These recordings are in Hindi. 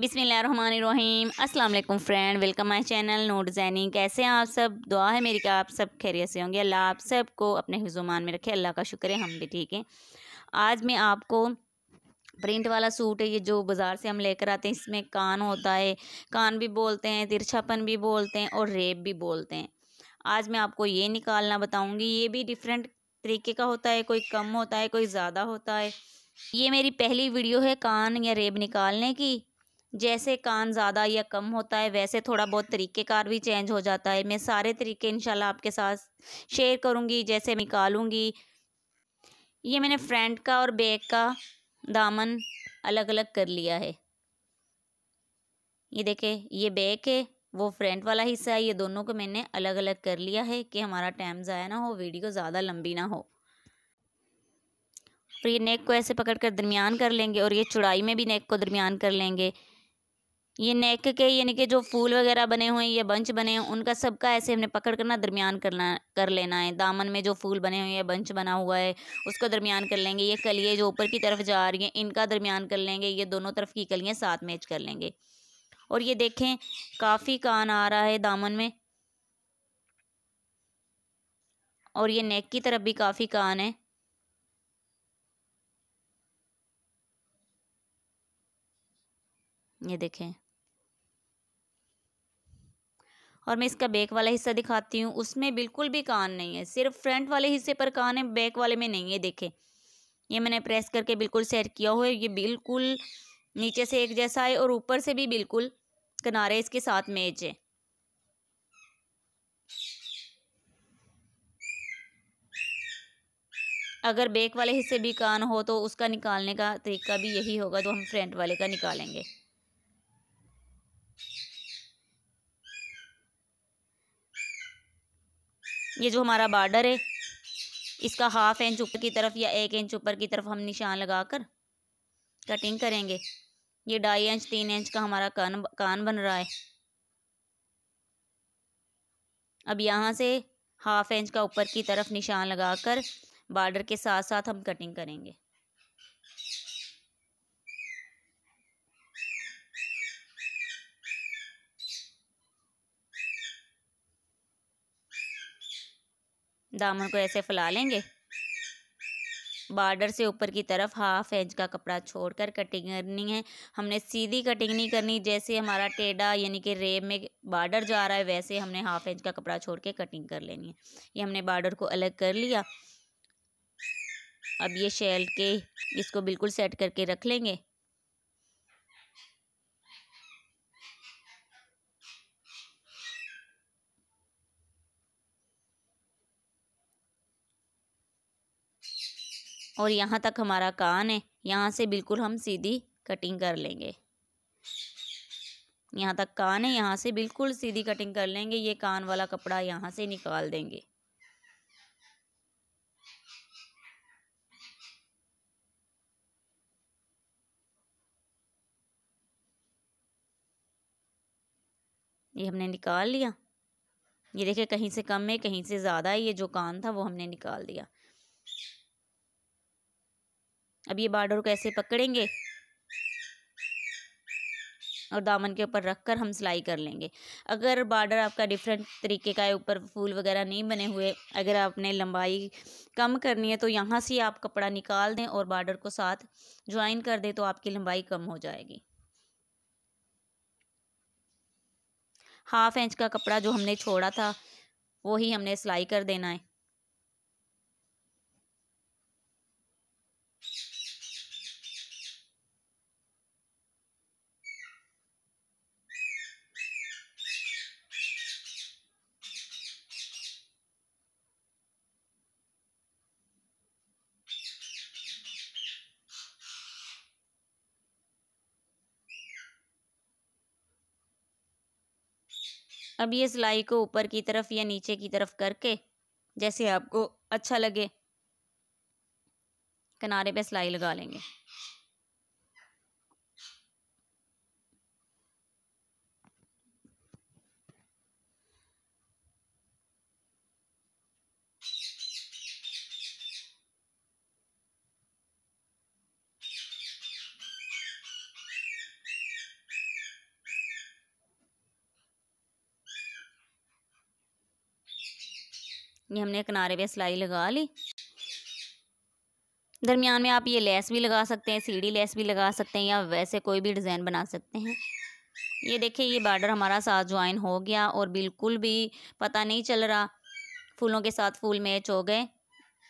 बिसमीम अल्लाम friend welcome my channel no designing कैसे हैं आप सब दुआ है मेरी क्या आप सब खैरियत से होंगे अल्लाह आप सबको अपने हिजुमान में रखे अल्लाह का शुक्र है हम भी ठीक हैं आज मैं आपको प्रिंट वाला सूट है ये जो बाज़ार से हम लेकर आते हैं इसमें कान होता है कान भी बोलते हैं तिरछापन भी बोलते हैं और रेप भी बोलते हैं आज मैं आपको ये निकालना बताऊँगी ये भी डिफरेंट तरीके का होता है कोई कम होता है कोई ज़्यादा होता है ये मेरी पहली वीडियो है कान या रेब निकालने की जैसे कान ज़्यादा या कम होता है वैसे थोड़ा बहुत तरीक़ेकार भी चेंज हो जाता है मैं सारे तरीके इंशाल्लाह आपके साथ शेयर करूँगी जैसे निकालूँगी ये मैंने फ्रंट का और बैक का दामन अलग अलग कर लिया है ये देखे ये बैक है वो फ्रंट वाला हिस्सा है ये दोनों को मैंने अलग अलग कर लिया है कि हमारा टाइम ज़ाया ना हो वीडियो ज़्यादा लंबी ना हो और ये नेक को ऐसे पकड़ कर दरमियान कर लेंगे और ये चुड़ाई में भी नेक को दरमियान कर लेंगे ये नेक के यानी कि जो फूल वगैरह बने हुए हैं ये बंच बने हैं उनका सबका ऐसे हमने पकड़ करना दरमियान करना कर लेना है दामन में जो फूल बने हुए हैं बंच बना हुआ है उसको दरमियान कर लेंगे ये कलिए जो ऊपर की तरफ जा रही हैं इनका दरमियान कर लेंगे ये दोनों तरफ की कलियाँ साथ मैच कर लेंगे और ये देखें काफ़ी कान आ रहा है दामन में और ये नेक की तरफ भी काफ़ी कान है ये देखें और मैं इसका बैक वाला हिस्सा दिखाती हूँ उसमें बिल्कुल भी कान नहीं है सिर्फ फ्रंट वाले हिस्से पर कान है बैक वाले में नहीं है देखें ये मैंने प्रेस करके बिल्कुल सेट किया हुआ है ये बिल्कुल नीचे से एक जैसा है और ऊपर से भी बिल्कुल किनारे इसके साथ मेज है अगर बैक वाले हिस्से भी कान हो तो उसका निकालने का तरीका भी यही होगा तो हम फ्रंट वाले का निकालेंगे ये जो हमारा बॉर्डर है इसका हाफ इंच ऊपर की तरफ या एक इंच ऊपर की तरफ हम निशान लगा कर कटिंग करेंगे ये ढाई इंच तीन इंच का हमारा कान कान बन रहा है अब यहाँ से हाफ इंच का ऊपर की तरफ निशान लगाकर बॉर्डर के साथ साथ हम कटिंग करेंगे दामन को ऐसे फैला लेंगे बॉर्डर से ऊपर की तरफ हाफ इंच का कपड़ा छोड़कर कटिंग करनी है हमने सीधी कटिंग नहीं करनी जैसे हमारा टेढ़ा यानी कि रेब में बॉर्डर जा रहा है वैसे हमने हाफ इंच का कपड़ा छोड़ के कटिंग कर लेनी है ये हमने बॉर्डर को अलग कर लिया अब ये शेल के इसको बिल्कुल सेट करके रख लेंगे और यहाँ तक हमारा कान है यहाँ से बिल्कुल हम सीधी कटिंग कर लेंगे यहाँ तक कान है यहाँ से बिल्कुल सीधी कटिंग कर लेंगे ये कान वाला कपड़ा यहाँ से निकाल देंगे ये हमने निकाल लिया ये देखे कहीं से कम है कहीं से ज़्यादा है ये जो कान था वो हमने निकाल दिया अब ये बार्डर को ऐसे पकड़ेंगे और दामन के ऊपर रख कर हम सिलाई कर लेंगे अगर बॉर्डर आपका डिफरेंट तरीके का है ऊपर फूल वगैरह नहीं बने हुए अगर आपने लंबाई कम करनी है तो यहाँ से आप कपड़ा निकाल दें और बॉर्डर को साथ ज्वाइन कर दें तो आपकी लंबाई कम हो जाएगी हाफ इंच का कपड़ा जो हमने छोड़ा था वो ही हमने सिलाई कर देना है अब ये सिलाई को ऊपर की तरफ या नीचे की तरफ करके जैसे आपको अच्छा लगे किनारे पे सिलाई लगा लेंगे ये हमने किनारे पे सिलाई लगा ली दरमियान में आप ये लेस भी लगा सकते हैं सीढ़ी लेस भी लगा सकते हैं या वैसे कोई भी डिज़ाइन बना सकते हैं ये देखिए ये बॉर्डर हमारा साथ ज्वाइन हो गया और बिल्कुल भी पता नहीं चल रहा फूलों के साथ फूल मैच हो गए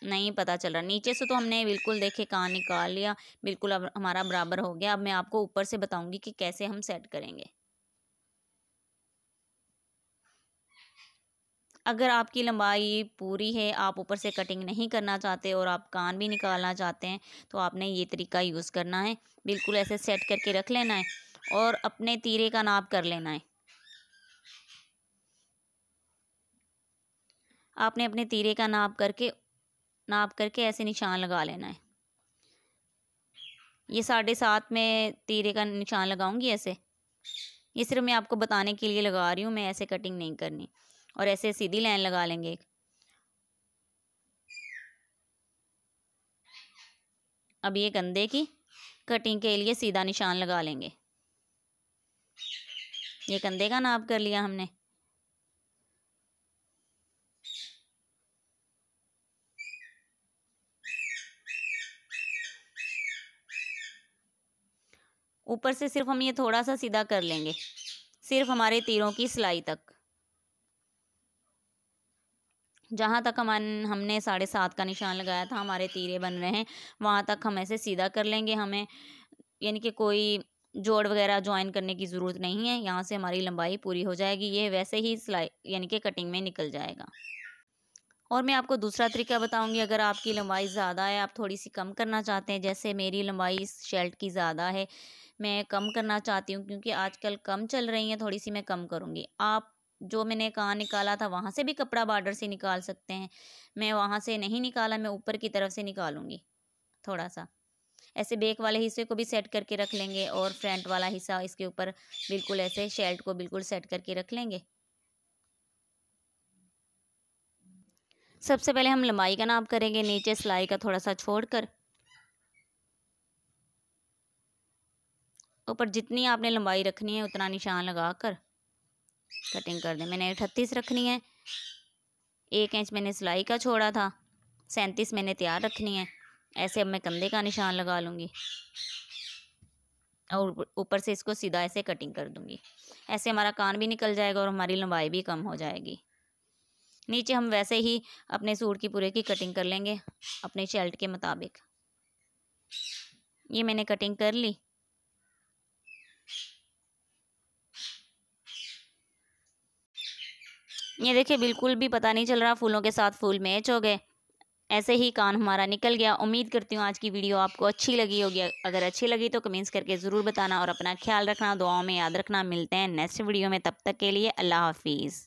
नहीं पता चल रहा नीचे से तो हमने बिल्कुल देखे कहाँ निकाल लिया बिल्कुल अब हमारा बराबर हो गया अब मैं आपको ऊपर से बताऊंगी कि कैसे हम सेट करेंगे अगर आपकी लंबाई पूरी है आप ऊपर से कटिंग नहीं करना चाहते और आप कान भी निकालना चाहते हैं तो आपने ये तरीका यूज़ करना है बिल्कुल ऐसे सेट करके रख लेना है और अपने तीरे का नाप कर लेना है आपने अपने तीरे का नाप करके नाप करके ऐसे निशान लगा लेना है ये साढ़े सात में तीरे का निशान लगाऊंगी ऐसे ये सिर्फ मैं आपको बताने के लिए लगा रही हूँ मैं ऐसे कटिंग नहीं करनी और ऐसे सीधी लाइन लगा लेंगे अब ये कंधे की कटिंग के लिए सीधा निशान लगा लेंगे ये कंधे का नाप कर लिया हमने ऊपर से सिर्फ हम ये थोड़ा सा सीधा कर लेंगे सिर्फ हमारे तीरों की सिलाई तक जहाँ तक हम हमने साढ़े सात का निशान लगाया था हमारे तीरे बन रहे हैं वहाँ तक हम ऐसे सीधा कर लेंगे हमें यानी कि कोई जोड़ वगैरह ज्वाइन करने की ज़रूरत नहीं है यहाँ से हमारी लंबाई पूरी हो जाएगी ये वैसे ही सिलाई यानी कि कटिंग में निकल जाएगा और मैं आपको दूसरा तरीका बताऊंगी अगर आपकी लंबाई ज़्यादा है आप थोड़ी सी कम करना चाहते हैं जैसे मेरी लंबाई इस शर्ट की ज़्यादा है मैं कम करना चाहती हूँ क्योंकि आजकल कम चल रही हैं थोड़ी सी मैं कम करूँगी आप जो मैंने कहाँ निकाला था वहाँ से भी कपड़ा बॉर्डर से निकाल सकते हैं मैं वहाँ से नहीं निकाला मैं ऊपर की तरफ से निकालूंगी थोड़ा सा ऐसे बेक वाले हिस्से को भी सेट करके रख लेंगे और फ्रंट वाला हिस्सा इसके ऊपर बिल्कुल ऐसे शेल्ट को बिल्कुल सेट करके रख लेंगे सबसे पहले हम लंबाई का नाप करेंगे नीचे सिलाई का थोड़ा सा छोड़कर ऊपर जितनी आपने लंबाई रखनी है उतना निशान लगा कर कटिंग कर दें मैंने अठतीस रखनी है एक इंच मैंने सिलाई का छोड़ा था सैंतीस मैंने तैयार रखनी है ऐसे अब मैं कंधे का निशान लगा लूँगी और ऊपर से इसको सीधा ऐसे कटिंग कर दूँगी ऐसे हमारा कान भी निकल जाएगा और हमारी लंबाई भी कम हो जाएगी नीचे हम वैसे ही अपने सूट की पूरे की कटिंग कर लेंगे अपने शर्ट के मुताबिक ये मैंने कटिंग कर ली ये देखिए बिल्कुल भी पता नहीं चल रहा फूलों के साथ फूल मैच हो गए ऐसे ही कान हमारा निकल गया उम्मीद करती हूँ आज की वीडियो आपको अच्छी लगी होगी अगर अच्छी लगी तो कमेंट्स करके ज़रूर बताना और अपना ख्याल रखना दुआओं में याद रखना मिलते हैं नेक्स्ट वीडियो में तब तक के लिए अल्लाह हाफिज़